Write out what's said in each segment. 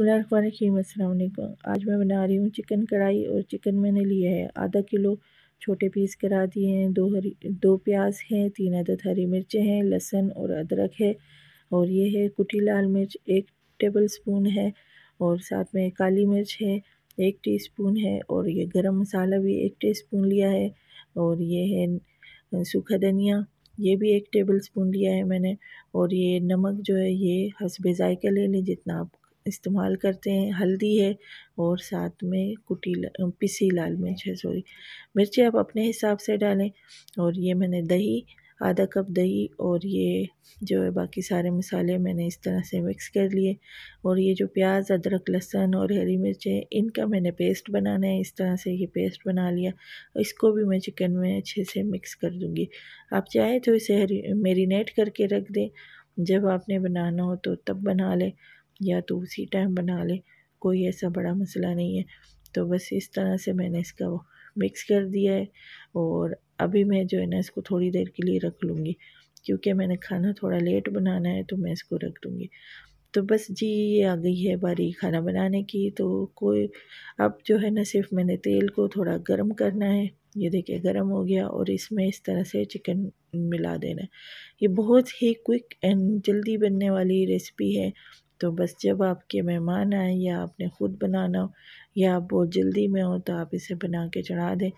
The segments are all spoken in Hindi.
बसमीम अल्लाम आज मैं बना रही हूँ चिकन कढ़ाई और चिकन मैंने लिया है आधा किलो छोटे पीस करा दिए हैं दो हरी दो प्याज हैं तीन अदद हरी मिर्चें हैं लहसन और अदरक है और ये है कुटी लाल मिर्च एक टेबल स्पून है और साथ में काली मिर्च है एक टीस्पून है और ये गरम मसाला भी एक टीस्पून लिया है और ये है सूखा धनिया ये भी एक टेबल स्पून लिया है मैंने और ये नमक जो है ये हसबे जायका ले लें जितना आप इस्तेमाल करते हैं हल्दी है और साथ में कुटी पिसी लाल मिर्च है सॉरी मिर्ची आप अपने हिसाब से डालें और ये मैंने दही आधा कप दही और ये जो है बाकी सारे मसाले मैंने इस तरह से मिक्स कर लिए और ये जो प्याज अदरक लहसुन और हरी मिर्चें इनका मैंने पेस्ट बनाना है इस तरह से ये पेस्ट बना लिया और इसको भी मैं चिकन में अच्छे से मिक्स कर दूँगी आप चाहें तो इसे हरी मेरीनेट करके रख दें जब आपने बनाना हो तो तब बना लें या तो उसी टाइम बना लें कोई ऐसा बड़ा मसला नहीं है तो बस इस तरह से मैंने इसका वो मिक्स कर दिया है और अभी मैं जो है ना इसको थोड़ी देर के लिए रख लूँगी क्योंकि मैंने खाना थोड़ा लेट बनाना है तो मैं इसको रख दूँगी तो बस जी ये आ गई है बारी खाना बनाने की तो कोई अब जो है ना सिर्फ मैंने तेल को थोड़ा गर्म करना है ये देखिए गर्म हो गया और इसमें इस तरह से चिकन मिला देना ये बहुत ही क्विक एंड जल्दी बनने वाली रेसिपी है तो बस जब आपके मेहमान आए या आपने ख़ुद बनाना हो या आप बहुत जल्दी में हो तो आप इसे बना के चढ़ा दें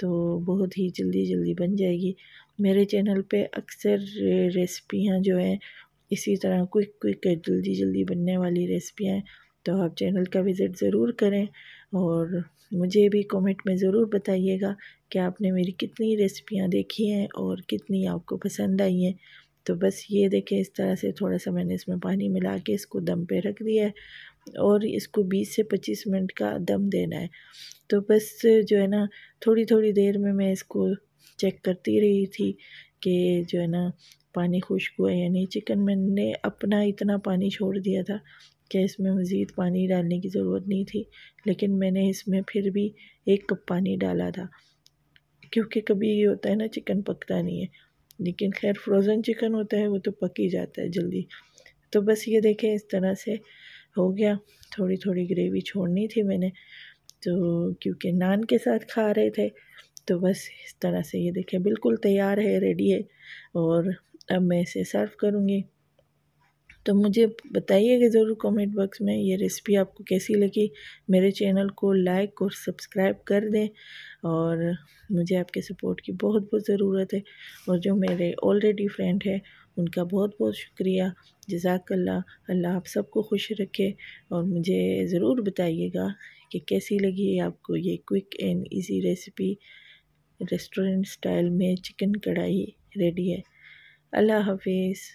तो बहुत ही जल्दी जल्दी बन जाएगी मेरे चैनल पे अक्सर रेसिपियाँ जो हैं इसी तरह क्विक क्विक जल्दी जल्दी बनने वाली रेसिपियाँ हैं तो आप चैनल का विज़िट ज़रूर करें और मुझे भी कमेंट में ज़रूर बताइएगा कि आपने मेरी कितनी रेसिपियाँ देखी हैं और कितनी आपको पसंद आई हैं तो बस ये देखें इस तरह से थोड़ा सा मैंने इसमें पानी मिला के इसको दम पे रख दिया है और इसको 20 से 25 मिनट का दम देना है तो बस जो है ना थोड़ी थोड़ी देर में मैं इसको चेक करती रही थी कि जो है ना पानी खुश्क हुआ यानी चिकन मैंने अपना इतना पानी छोड़ दिया था कि इसमें मज़ीद पानी डालने की ज़रूरत नहीं थी लेकिन मैंने इसमें फिर भी एक कप पानी डाला था क्योंकि कभी ये होता है ना चिकन पकता नहीं है लेकिन खैर फ्रोज़न चिकन होता है वो तो पक ही जाता है जल्दी तो बस ये देखें इस तरह से हो गया थोड़ी थोड़ी ग्रेवी छोड़नी थी मैंने तो क्योंकि नान के साथ खा रहे थे तो बस इस तरह से ये देखें बिल्कुल तैयार है रेडी है और अब मैं इसे सर्व करूँगी तो मुझे बताइएगा ज़रूर कमेंट बॉक्स में ये रेसिपी आपको कैसी लगी मेरे चैनल को लाइक और सब्सक्राइब कर दें और मुझे आपके सपोर्ट की बहुत बहुत ज़रूरत है और जो मेरे ऑलरेडी फ्रेंड है उनका बहुत बहुत शुक्रिया जजाकल्ला अल्लाह आप सबको खुश रखे और मुझे ज़रूर बताइएगा कि कैसी लगी आपको ये quick and easy recipe restaurant style में चिकन कढ़ाई रेडी है अल्लाह हाफिज़